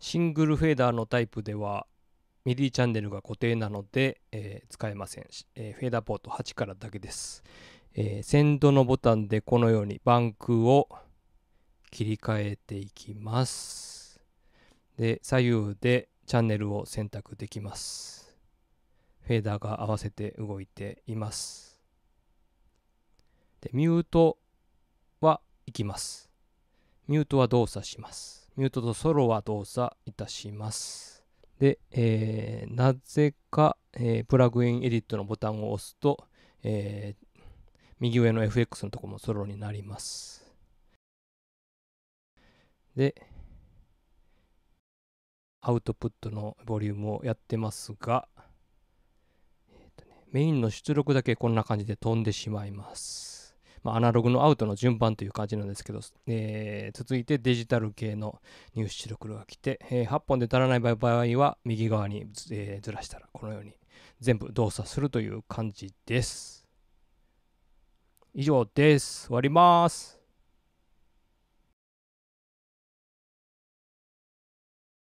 シングルフェーダーのタイプでは MIDI チャンネルが固定なので、えー、使えません、えー、フェーダーポート8からだけです、えー、センドのボタンでこのようにバンクを切り替えていきますで左右でチャンネルを選択できますフェーダーが合わせて動いていますでミュートはいきますミュートは動作しますミュートとソロは動作いたします。で、えー、なぜか、えー、プラグインエディットのボタンを押すと、えー、右上の FX のとこもソロになります。で、アウトプットのボリュームをやってますが、えーとね、メインの出力だけこんな感じで飛んでしまいます。まあ、アナログのアウトの順番という感じなんですけど、えー、続いてデジタル系の入出力が来て、えー、8本で足らない場合は右側にず,、えー、ずらしたらこのように全部動作するという感じです。以上です。終わります。